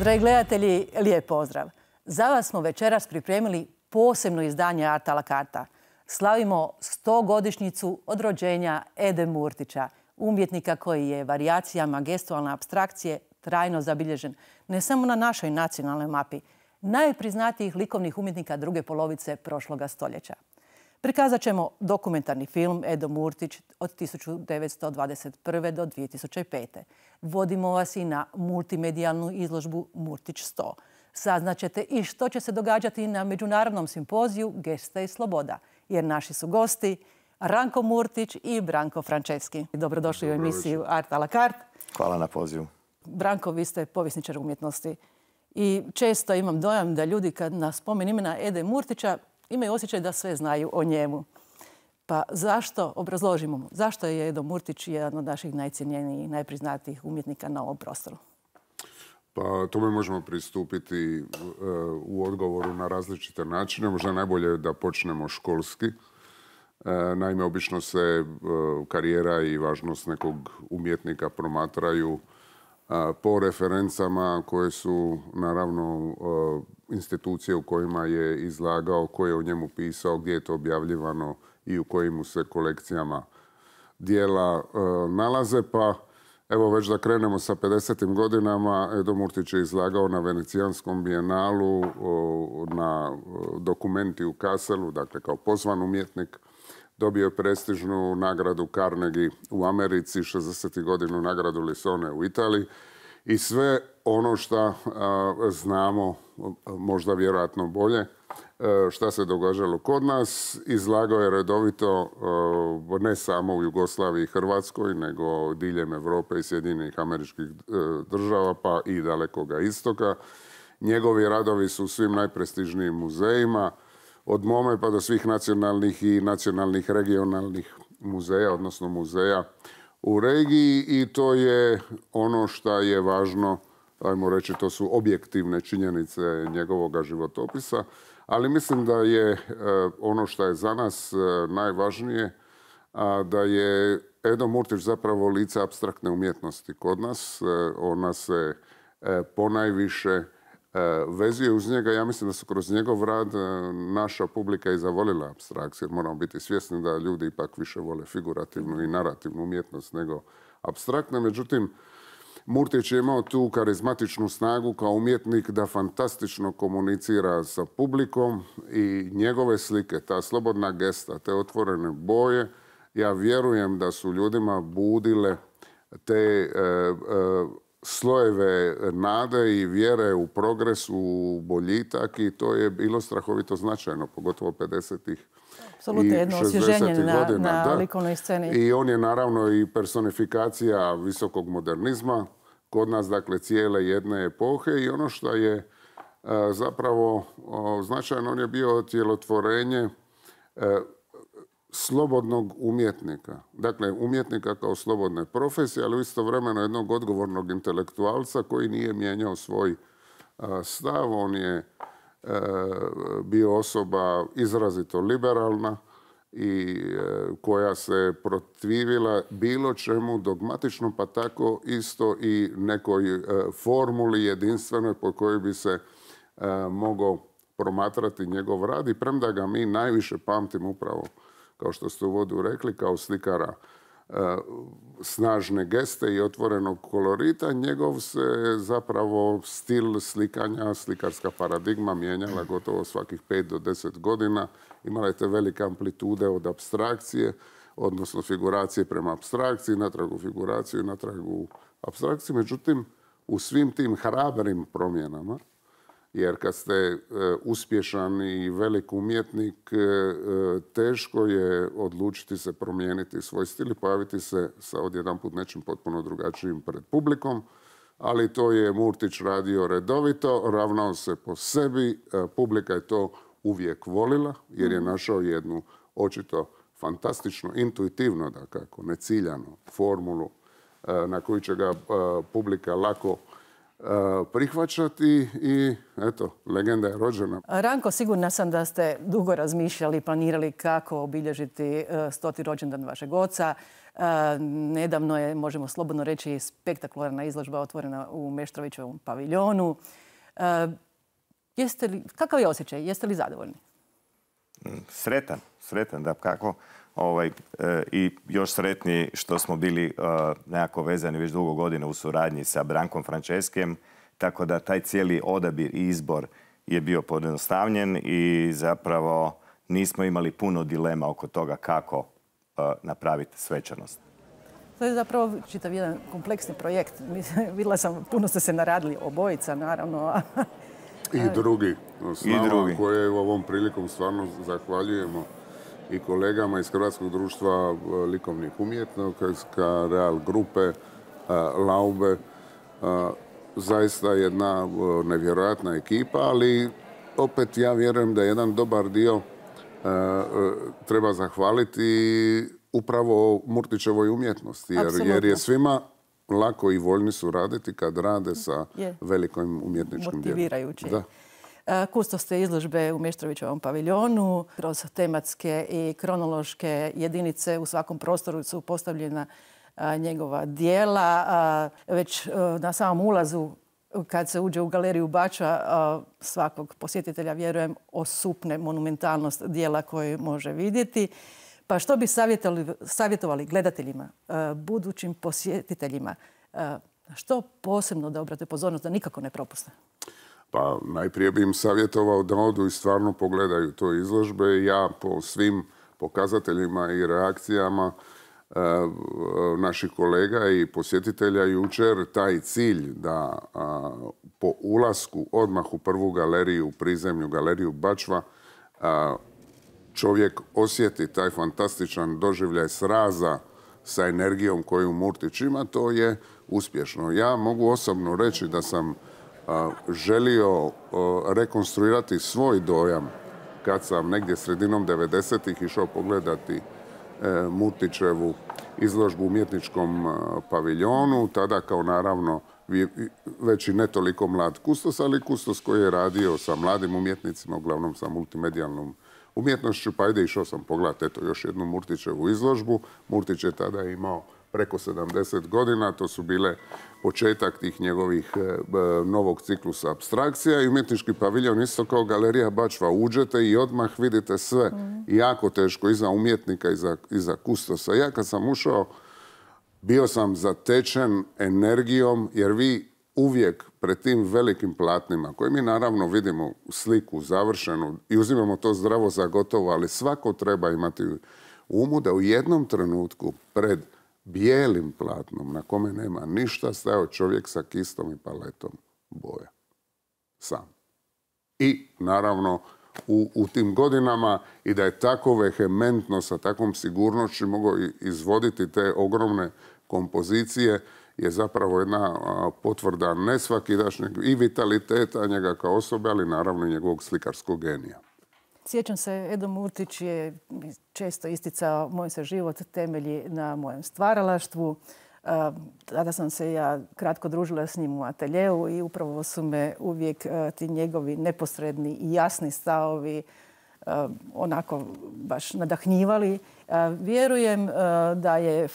Dragi gledatelji, lijep pozdrav. Za vas smo večeras pripremili posebno izdanje Arta la Carta. Slavimo 100 godišnjicu od rođenja Ede Murtića, umjetnika koji je varijacijama gestualne abstrakcije trajno zabilježen ne samo na našoj nacionalnoj mapi, najpriznatijih likovnih umjetnika druge polovice prošloga stoljeća. Prikazat ćemo dokumentarni film Edo Murtić od 1921. do 2005. Vodimo vas i na multimedijalnu izložbu Murtić 100. Saznaćete i što će se događati na Međunarodnom simpoziju Gesta i sloboda, jer naši su gosti Ranko Murtić i Branko Frančeski. Dobrodošli u emisiju Art a la carte. Hvala na pozivu. Branko, vi ste povjesničar umjetnosti. I često imam dojam da ljudi kad nas spomen imena Ede Murtića imaju osjećaj da sve znaju o njemu. Pa zašto, obrazložimo mu, zašto je Edo Murtić jedan od naših najcijenjenijih i najpriznatijih umjetnika na ovom prostoru? Pa tome možemo pristupiti e, u odgovoru na različite načine. Možda najbolje je da počnemo školski. E, naime, obično se e, karijera i važnost nekog umjetnika promatraju po referencama koje su naravno e, institucije u kojima je izlagao, koje je o njemu pisao, gdje je to objavljivano i u kojim se kolekcijama dijela e, nalaze. Pa evo već da krenemo sa 50. godinama, Edo Murtić je izlagao na Venecijanskom bijenalu na e, dokumenti u Kaselu, dakle kao pozvan umjetnik Dobio je prestižnu nagradu Carnegie u Americi, 60. godinu nagradu Lisone u Italiji i sve ono što znamo, možda vjerojatno bolje, šta se događalo kod nas. Izlagao je redovito ne samo u Jugoslaviji i Hrvatskoj, nego diljem Europe i Sjedinjenih američkih e, država, pa i dalekoga istoka. Njegovi radovi su u svim najprestižnijim muzejima od Mome pa do svih nacionalnih i nacionalnih regionalnih muzeja, odnosno muzeja u regiji i to je ono što je važno, ajmo reći, to su objektivne činjenice njegovog životopisa, ali mislim da je e, ono što je za nas e, najvažnije, da je Edo Murtić zapravo lice abstraktne umjetnosti kod nas. E, ona se ponajviše E, vezuje uz njega. Ja mislim da su kroz njegov rad e, naša publika i zavolila abstrakciju. Jer moramo biti svjesni da ljudi ipak više vole figurativnu i narativnu umjetnost nego abstraktne. Međutim, Murtić je imao tu karizmatičnu snagu kao umjetnik da fantastično komunicira sa publikom i njegove slike, ta slobodna gesta, te otvorene boje, ja vjerujem da su ljudima budile te e, slojeve nade i vjere u progres, u boljitak i to je bilo strahovito značajno, pogotovo 50-ih godina. likovnoj sceni. I on je naravno i personifikacija visokog modernizma, kod nas dakle cijele jedne epohe i ono što je e, zapravo značajno, on je bio tjelotvorenje e, slobodnog umjetnika. Dakle, umjetnika kao slobodne profesije, ali istovremeno jednog odgovornog intelektualca koji nije mijenjao svoj stav. On je e, bio osoba izrazito liberalna i e, koja se protivila bilo čemu dogmatično, pa tako isto i nekoj e, formuli jedinstvenoj po kojoj bi se mogao promatrati njegov rad i premda ga mi najviše pamtim upravo kao što ste u vodu rekli, kao slikara e, snažne geste i otvorenog kolorita, njegov se zapravo stil slikanja, slikarska paradigma mijenjala gotovo svakih 5 do 10 godina. Imala je te velike amplitude od abstrakcije, odnosno figuracije prema abstrakciji, natrag u figuraciju, natrag u abstrakciju. Međutim, u svim tim hrabrim promjenama jer kad ste e, uspješan i velik umjetnik, e, e, teško je odlučiti se promijeniti svoj stil i baviti se sa odjedan put nečim potpuno drugačijim pred publikom, ali to je Murtić radio redovito, ravnao se po sebi, publika je to uvijek volila jer je mhm. našao jednu očito fantastično, intuitivno, dakako, neciljanu formulu na koju će ga publika lako E, prihvaćati i eto, legenda je rođena. Ranko, sigurna sam da ste dugo razmišljali i planirali kako obilježiti e, stoti rođendan vašeg oca. E, nedavno je, možemo slobodno reći, spektakularna izložba otvorena u Meštrovićevom paviljonu. Jeste li, kakav je osjećaj? Jeste li zadovoljni? Mm, sretan, sretan, da kako. Ovaj, e, I još sretniji što smo bili e, nekako vezani već dugo godine u suradnji sa Brankom Franceskem, tako da taj cijeli odabir i izbor je bio pojednostavljen i zapravo nismo imali puno dilema oko toga kako e, napraviti svečanost. To je zapravo čitav jedan kompleksni projekt. Vidjela sam, puno ste se naradili obojica, naravno, i drugi s I drugi. ovom prilikom stvarno zahvaljujemo i kolegama iz Hrvatskog društva e, likovnih umjetnika, Real Grupe, e, Laube. E, zaista jedna nevjerojatna ekipa, ali opet ja vjerujem da jedan dobar dio treba zahvaliti upravo Murtićevoj umjetnosti, jer je svima lako i voljni su raditi kad rade sa velikom umjetničkim djelom. Motivirajući. E, ste izložbe u Meštrovićevom paviljonu. Kroz tematske i kronološke jedinice u svakom prostoru su postavljena njegova dijela. Već e, na samom ulazu kad se uđe u galeriju Bača, svakog posjetitelja, vjerujem, osupne monumentalnost dijela koju može vidjeti. Pa što bi savjetovali gledateljima, e, budućim posjetiteljima? E, što posebno da obrate pozornost da nikako ne propuste? Pa najprije bi im savjetovao da odu i stvarno pogledaju to izložbe. Ja po svim pokazateljima i reakcijama e, naših kolega i posjetitelja jučer taj cilj da po ulasku odmah u prvu galeriju, prizemlju galeriju Bačva, čovjek osjeti taj fantastičan doživljaj sraza sa energijom koju Murtić ima, to je uspješno. Ja mogu osobno reći da sam želio rekonstruirati svoj dojam kad sam negdje sredinom 90-ih išao pogledati e, Murtićevu izložbu u umjetničkom paviljonu, tada kao naravno već i ne toliko mlad kustos, ali kustos koji je radio sa mladim umjetnicima, uglavnom sa multimedijalnom umjetnošću, pa ajde išao sam pogledati eto, još jednu Murtićevu izložbu. Murtić je tada imao preko 70 godina, to su bile početak tih njegovih e, e, novog ciklusa abstrakcija i umjetnički paviljon isto kao galerija Bačva. Uđete i odmah vidite sve. Mm. Jako teško iza umjetnika i za, kustosa. Ja kad sam ušao, bio sam zatečen energijom jer vi uvijek pred tim velikim platnima, koje mi naravno vidimo sliku završenu i uzimamo to zdravo za gotovo, ali svako treba imati umu da u jednom trenutku pred bijelim platnom na kome nema ništa stajao čovjek sa kistom i paletom boja. Sam. I naravno u, u tim godinama i da je tako vehementno sa takvom sigurnošću mogao izvoditi te ogromne kompozicije je zapravo jedna potvrda ne svakidašnjeg i vitaliteta njega kao osobe, ali naravno i njegovog slikarskog genija. Sjećam se, Edo Murtić je često isticao moj se život temelji na mojem stvaralaštvu. E, tada sam se ja kratko družila s njim u ateljevu i upravo su me uvijek e, ti njegovi neposredni i jasni stavovi Eh, onako baš nadahnjivali. Eh, vjerujem eh, da je,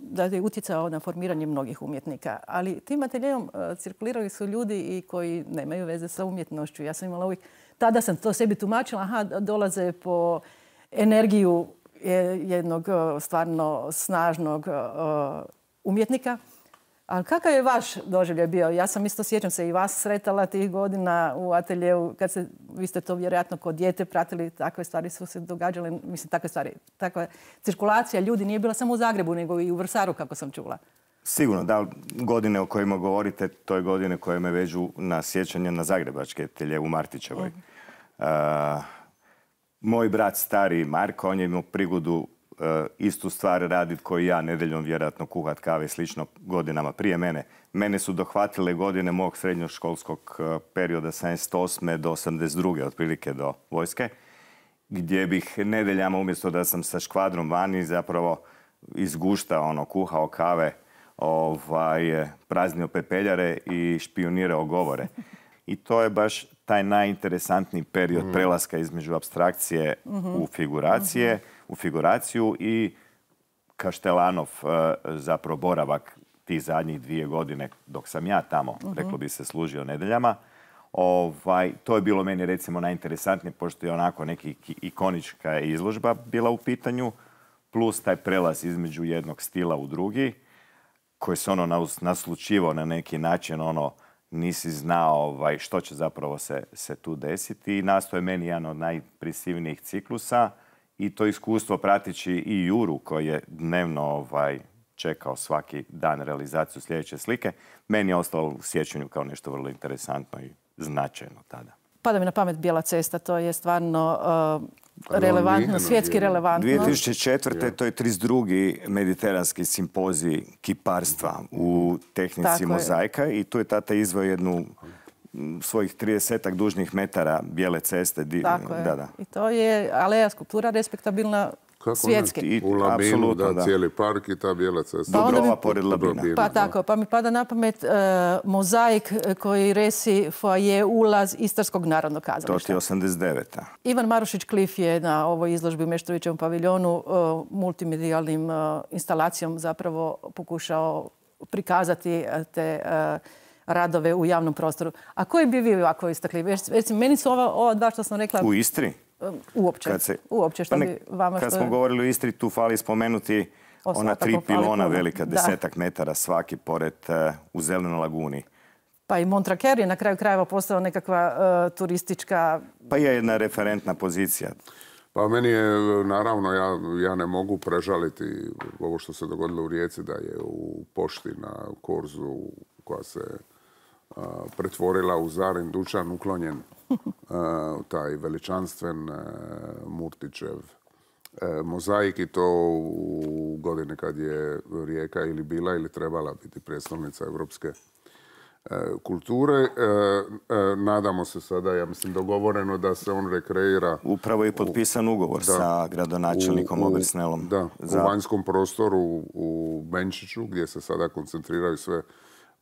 da je utjecao na formiranje mnogih umjetnika, ali tim materijalom cirkulirali su ljudi i koji nemaju veze sa umjetnošću. Ja sam imala uvijek, tada sam to sebi tumačila, aha, dolaze po energiju jednog stvarno snažnog umjetnika ali kakav je vaš doživljaj bio? Ja sam isto sjećam se i vas sretala tih godina u ateljevu, kad se, vi ste to vjerojatno kod djete pratili, takve stvari su se događale, mislim takve stvari, takva cirkulacija ljudi nije bila samo u Zagrebu, nego i u Vrsaru, kako sam čula. Sigurno, da, godine o kojima govorite, to je godine koje me vežu na sjećanje na Zagrebačke ateljevu u Martićevoj. Mhm. moj brat stari Marko, on je imao prigodu Eh, istu stvar raditi koji ja nedeljom vjerojatno kuhat kave i slično godinama prije mene. Mene su dohvatile godine mog srednjoškolskog eh, perioda 78. do 82. otprilike do vojske gdje bih nedeljama umjesto da sam sa škvadrom vani zapravo izguštao ono, kuhao kave, ovaj, eh, praznio pepeljare i špionirao govore. I to je baš taj najinteresantniji period mhm. prelaska između abstrakcije u figuracije. Mhm u figuraciju i Kaštelanov e, zapravo boravak tih zadnjih dvije godine dok sam ja tamo, mhm. reklo bi se, služio nedeljama. Ovaj, to je bilo meni recimo najinteresantnije pošto je onako neki ikonička izložba bila u pitanju plus taj prelaz između jednog stila u drugi koji se ono naslučivo na neki način ono nisi znao ovaj, što će zapravo se, tu desiti i nastoje je meni jedan od najprisivnijih ciklusa i to iskustvo pratići i Juru koji je dnevno ovaj, čekao svaki dan realizaciju sljedeće slike, meni je ostalo u sjećanju kao nešto vrlo interesantno i značajno tada. Pada mi na pamet Bijela cesta, to je stvarno uh, pa relevantno, svjetski relevantno. 2004. to je 32. mediteranski simpozij kiparstva u tehnici Tako mozaika i tu je tata izvao jednu svojih 30 dužnih metara bijele ceste. Tako je. Da, I to je aleja skulptura respektabilna svjetski. u Labinu, cijeli park i ta bijela cesta. Pa pored Pa tako, pa mi pada na pamet e, mozaik e, koji resi je ulaz Istarskog narodnog kazališta. To je 89 Ivan Marušić Klif je na ovoj izložbi u Meštrovićevom paviljonu e, multimedijalnim instalacijom zapravo pokušao prikazati te radove u javnom prostoru. A koji bi vi ovako istakli? meni su ova, ova dva što sam rekla... U Istri? Um, uopće. Kad uopće što pa vama... Kad smo govorili o Istri, tu fali spomenuti ona tri pilona velika, desetak metara svaki pored uh, u Zelenoj laguni. Pa i Montraker je na kraju krajeva postao nekakva uh, turistička... Pa je jedna referentna pozicija. Pa meni je, naravno, ja, ja ne mogu prežaliti ovo što se dogodilo u Rijeci, da je u pošti na Korzu koja se pretvorila u Zarin Dučan uklonjen taj veličanstven e, Murtičev e, mozaik i to u godine kad je Rijeka ili bila ili trebala biti predstavnica Evropske e, kulture. Nadamo se sada, ja mislim, dogovoreno da se on rekreira... Upravo je potpisan ugovor sa gradonačelnikom Obersnelom. u vanjskom prostoru u Benčiću, gdje se sada koncentriraju sve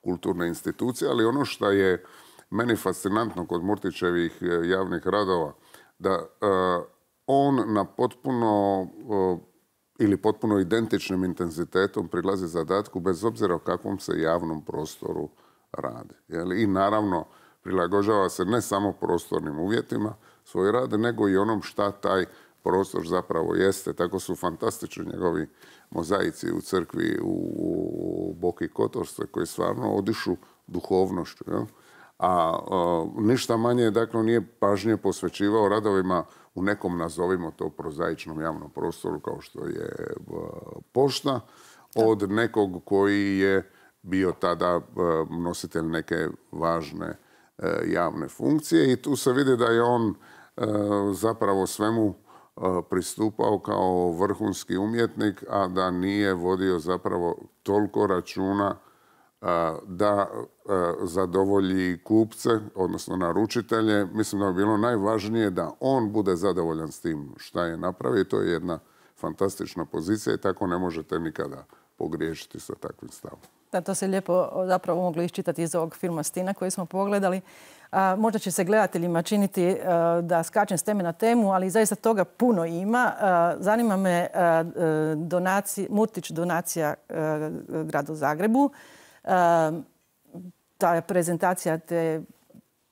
kulturne institucije, ali ono što je meni fascinantno kod Murtićevih e, javnih radova, da e, on na potpuno e, ili potpuno identičnim intenzitetom prilazi zadatku bez obzira o kakvom se javnom prostoru radi. I naravno prilagođava se ne samo prostornim uvjetima svoj rade, nego i onom šta taj prostor zapravo jeste. Tako su fantastični njegovi mozaici u crkvi u Boki Kotorskoj koji stvarno odišu duhovnošću. A ništa manje, dakle, nije pažnje posvećivao radovima u nekom, nazovimo to, prozaičnom javnom prostoru kao što je e, pošta, od nekog koji je bio tada e, nositelj neke važne e, javne funkcije i tu se vidi da je on zapravo svemu E, pristupao kao vrhunski umjetnik, a da nije vodio zapravo toliko računa e, da e, zadovolji kupce, odnosno naručitelje. Mislim da bi bilo najvažnije da on bude zadovoljan s tim šta je napravio. To je jedna fantastična pozicija i tako ne možete nikada pogriješiti sa takvim stavom. Da, to se lijepo zapravo moglo iščitati iz ovog filma Stina koji smo pogledali. Možda će se gledateljima činiti e, da skačem s teme na temu, ali zaista toga puno ima. E, zanima me e, donaci, Murtić donacija gradu Zagrebu. Ta prezentacija te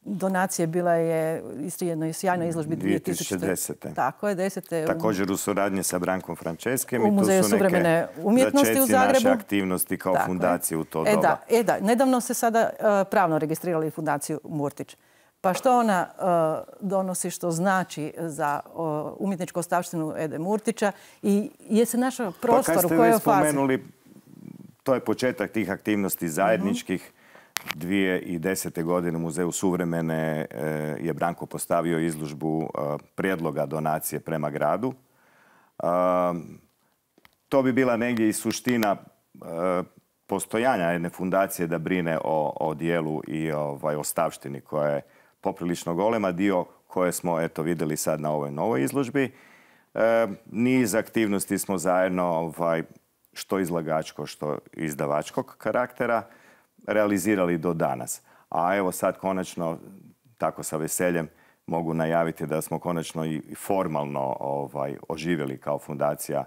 Donacije bila je isto jednoj sjajnoj izložbi 2010. Tako je, 10. Također u suradnji sa Brankom Frančeskem. U Muzeju suvremene umjetnosti u Zagrebu. naše aktivnosti kao fundacije u to e, Da, e da, nedavno se sada e, pravno registrirali fundaciju Murtić. Pa što ona e, donosi, što znači za umjetničko umjetničku ostavštinu Ede Murtića i je se našao pa prostor u kojoj fazi? spomenuli, to je početak tih aktivnosti zajedničkih. 2010. godine u Muzeju Suvremene eh, je Branko postavio izlužbu eh, prijedloga donacije prema gradu. Eh, to bi bila negdje i suština postojanja jedne fundacije da brine o, o dijelu i ovaj, o stavštini koja je poprilično golema, dio koje smo eto, vidjeli sad na ovoj novoj izložbi. niz aktivnosti smo zajedno ovaj, što izlagačko, što izdavačkog karaktera realizirali do danas. A evo sad konačno, tako sa veseljem, mogu najaviti da smo konačno i formalno ovaj, oživjeli kao fundacija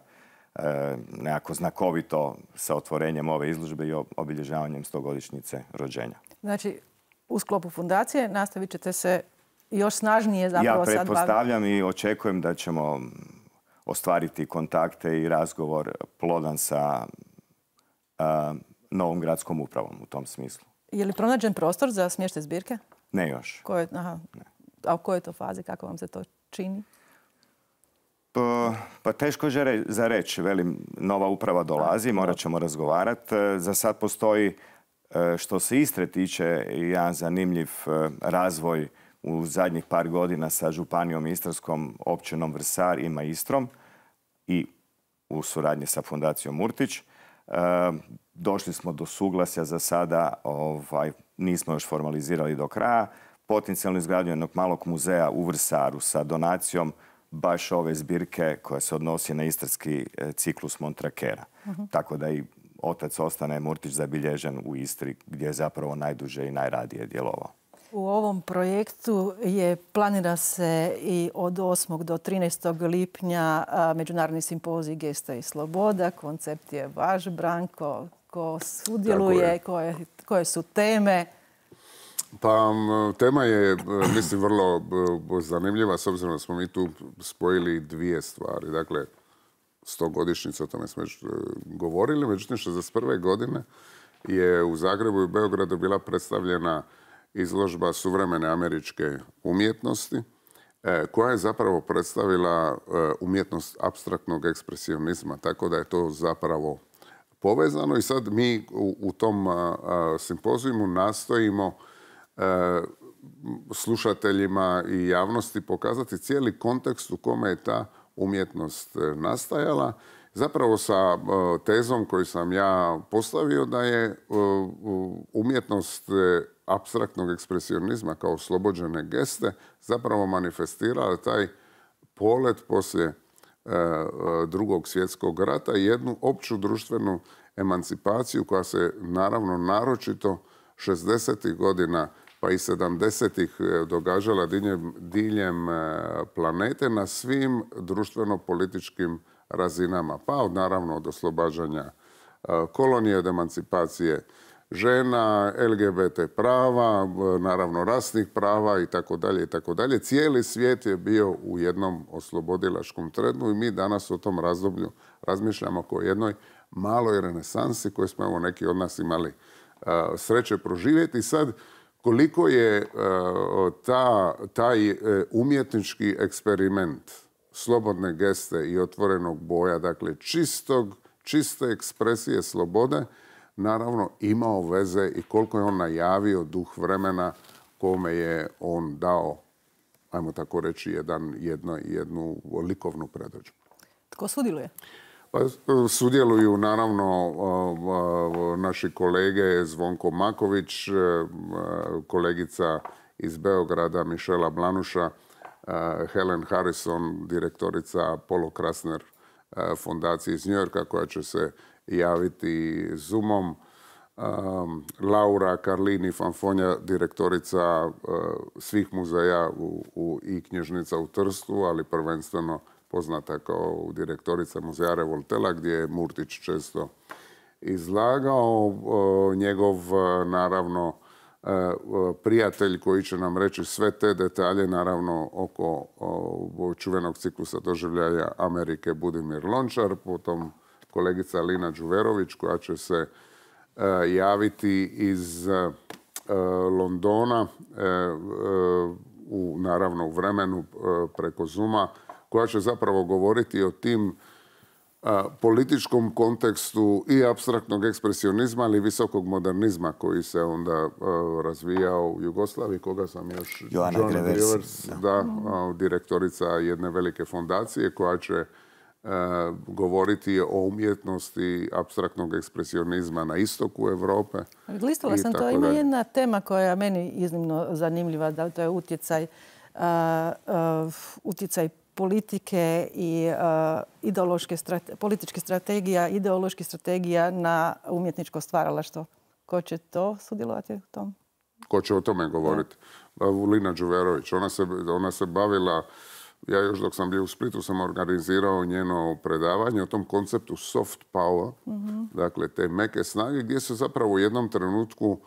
eh, nekako znakovito sa otvorenjem ove izložbe i obilježavanjem stogodišnjice rođenja. Znači, u sklopu fundacije nastavit ćete se još snažnije zapravo sad Ja pretpostavljam i očekujem da ćemo ostvariti kontakte i razgovor plodan sa eh, novom gradskom upravom u tom smislu. Je li pronađen prostor za smješte zbirke? Ne još. Ko A u kojoj to fazi? Kako vam se to čini? Pa, pa teško je za reći. Velim, nova uprava dolazi, morat ćemo razgovarati. E, za sad postoji, e, što se Istre tiče, jedan zanimljiv e, razvoj u zadnjih par godina sa Županijom Istarskom, općinom Vrsar i Maistrom i u suradnji sa Fundacijom Murtić došli smo do suglasja za sada, ovaj, nismo još formalizirali do kraja, potencijalno izgradnju jednog malog muzeja u Vrsaru sa donacijom baš ove zbirke koja se odnosi na istarski e, ciklus Montrakera. Mhm. Tako da i otac ostane Murtić zabilježen u Istri gdje je zapravo najduže i najradije djelovao. U ovom projektu je planira se i od 8. do 13. lipnja Međunarodni simpozij Gesta i sloboda. Koncept je vaš, Branko ko sudjeluje, koje, su teme? Pa tema je, e, mislim, vrlo e, zanimljiva, s obzirom da smo mi tu spojili dvije stvari. Dakle, stogodišnjica, o tome smo već e, govorili, međutim, prve godine je u Zagrebu i Beogradu bila predstavljena izložba suvremene američke umjetnosti, koja je zapravo predstavila umjetnost abstraktnog ekspresionizma, tako da je to zapravo povezano i sad mi u, tom simpozijumu nastojimo e, slušateljima i javnosti pokazati cijeli kontekst u kome je ta umjetnost e, nastajala. Zapravo sa e, tezom koju sam ja postavio da je umjetnost abstraktnog ekspresionizma kao oslobođene geste zapravo manifestirala taj polet poslije Eh, drugog svjetskog rata i jednu opću društvenu emancipaciju koja se naravno naročito 60. godina pa i 70. Eh, događala diljem, diljem eh, planete na svim društveno-političkim razinama. Pa od naravno od oslobađanja kolonije, od emancipacije žena, LGBT prava, naravno rasnih prava i tako dalje i tako dalje. Cijeli svijet je bio u jednom oslobodilačkom trendu i mi danas o tom razdoblju razmišljamo kao jednoj maloj renesansi koju smo evo, neki od nas imali sreće proživjeti. Sad, koliko je ta, taj e, umjetnički eksperiment slobodne geste i otvorenog boja, dakle čistog, čiste ekspresije slobode, naravno imao veze i koliko je on najavio duh vremena kome je on dao, ajmo tako reći, jedan, jedno, jednu likovnu predođu. Tko sudjeluje? Pa, sudjeluju naravno naši kolege Zvonko Maković, e, e, kolegica iz Beograda Mišela Blanuša, e, Helen Harrison, direktorica Polo Krasner fondacije iz Njujorka koja će se javiti Zoomom. Laura Karlini Fanfonja, direktorica e, svih muzeja i knjižnica u Trstu, ali prvenstveno poznata kao direktorica muzeja Revoltela, gdje je Murtić često izlagao. E, njegov, e, naravno, prijatelj koji će nam reći sve te detalje, naravno, oko čuvenog ciklusa doživljaja Amerike Budimir Lončar, potom kolegica Lina Đuverović koja će se e, javiti iz e, e, Londona u naravno u vremenu preko Zuma koja će zapravo govoriti o tim političkom kontekstu i abstraktnog ekspresionizma ali i visokog modernizma koji se onda razvijao u Jugoslaviji. Koga sam još? Joana Grevers. Da, direktorica jedne velike fondacije koja će Eh, govoriti o umjetnosti abstraktnog ekspresionizma na istoku Europe. Listala sam to. Ima jedna tema koja je meni iznimno zanimljiva, da to je utjecaj, eh, eh, utjecaj politike i ideološke političke strategija, ideološki strategija na umjetničko stvaralaštvo. Ko će to sudjelovati u tom? Ko će o tome govoriti? Lina Đuverović. ona se bavila ja još dok sam bio u Splitu sam organizirao njeno predavanje o tom konceptu soft power, dakle te meke snage gdje se zapravo u jednom trenutku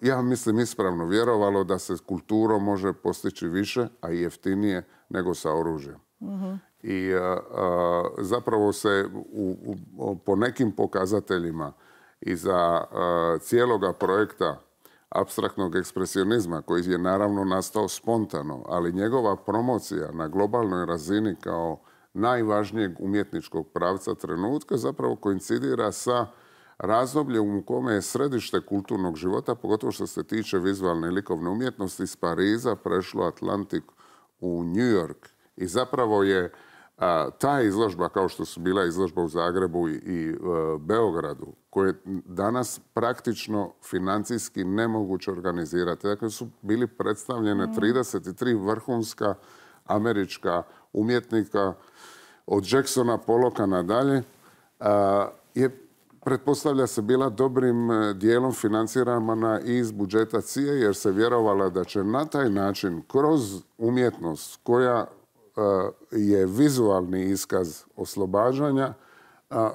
ja mislim ispravno vjerovalo da se kulturom može postići više, a i jeftinije nego sa oružjem. I zapravo se po nekim pokazateljima iza cijeloga projekta abstraktnog ekspresionizma koji je naravno nastao spontano, ali njegova promocija na globalnoj razini kao najvažnijeg umjetničkog pravca trenutka zapravo koincidira sa razdobljem u kome je središte kulturnog života, pogotovo što se tiče vizualne i likovne umjetnosti, iz Pariza prešlo Atlantik u New York. I zapravo je ta izložba, kao što su bila izložba u Zagrebu i, e, Beogradu, koje je danas praktično financijski nemoguće organizirati. Dakle, su bili predstavljene 33 mm. vrhunska američka umjetnika od Jacksona Poloka nadalje, je pretpostavlja se bila dobrim e, dijelom financirana i iz budžeta CIA, jer se vjerovala da će na taj način kroz umjetnost koja E, je vizualni iskaz oslobađanja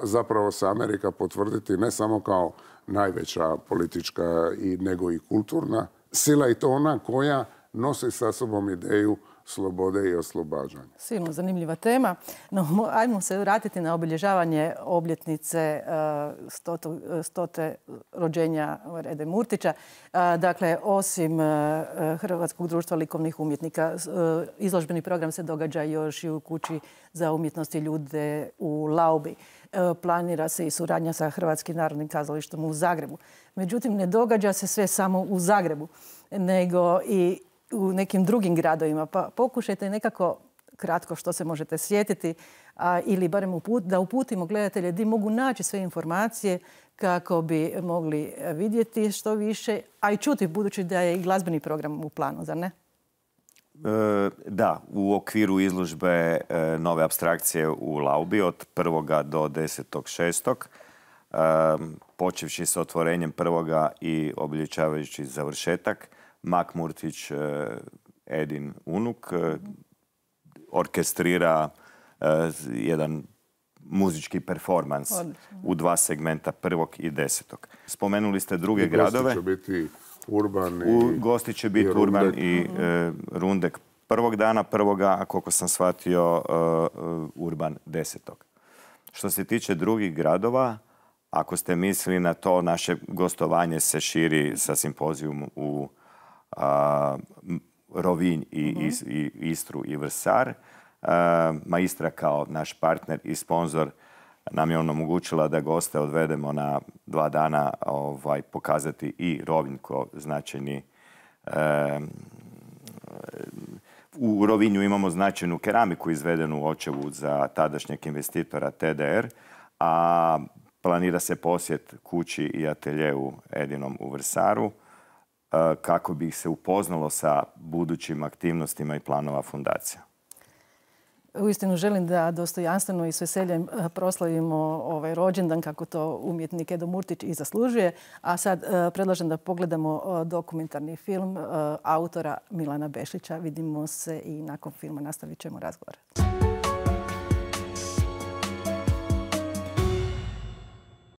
zapravo se Amerika potvrditi ne samo kao najveća politička nego i kulturna sila i to ona koja nosi sa sobom ideju slobode i oslobađanja. Silno zanimljiva tema. No, ajmo se vratiti na obilježavanje obljetnice e, stote rođenja Rede Murtića. E, dakle, osim e, Hrvatskog društva likovnih umjetnika, izložbeni program se događa još i u kući za umjetnosti ljude u Laubi. Planira se i suradnja sa Hrvatskim narodnim kazalištom u Zagrebu. Međutim, ne događa se sve samo u Zagrebu, nego i u nekim drugim gradovima. Pa pokušajte nekako kratko što se možete sjetiti a, ili barem uput, da uputimo gledatelje gdje mogu naći sve informacije kako bi mogli e, vidjeti što više, a i čuti budući da je i glazbeni program u planu, zar ne? E, da, u okviru izložbe e, nove abstrakcije u Laubi od 1. do 10.6. E, počevši sa otvorenjem prvoga i obilječavajući završetak, Mak Murtić, e, Edin Unuk, e, orkestrira e, jedan muzički performans u dva segmenta, prvog i desetog. Spomenuli ste druge gradove. Gosti će biti Urban i... U, gosti će biti Urban i Rundek prvog dana, prvoga, a koliko sam shvatio, Urban desetog. Što se tiče drugih gradova, ako ste mislili na to, naše gostovanje se širi sa simpozijom u Rovinj i, mhm. i, Istru i Vrsar. Maistra kao naš partner i sponzor nam je omogućila da goste odvedemo na dva dana ovaj, pokazati i Rovinj kao značajni u Rovinju imamo značajnu keramiku izvedenu u očevu za tadašnjeg investitora TDR, a planira se posjet kući i u Edinom u Vrsaru. Eh, kako bi ih se upoznalo sa budućim aktivnostima i planova fundacija? Uistinu želim da dostojanstveno i s veseljem eh, proslavimo ovaj rođendan kako to umjetnik Edo Murtić i zaslužuje. A sad eh, predlažem da pogledamo dokumentarni film autora Milana Bešića. Vidimo se i nakon filma nastavit ćemo razgovor.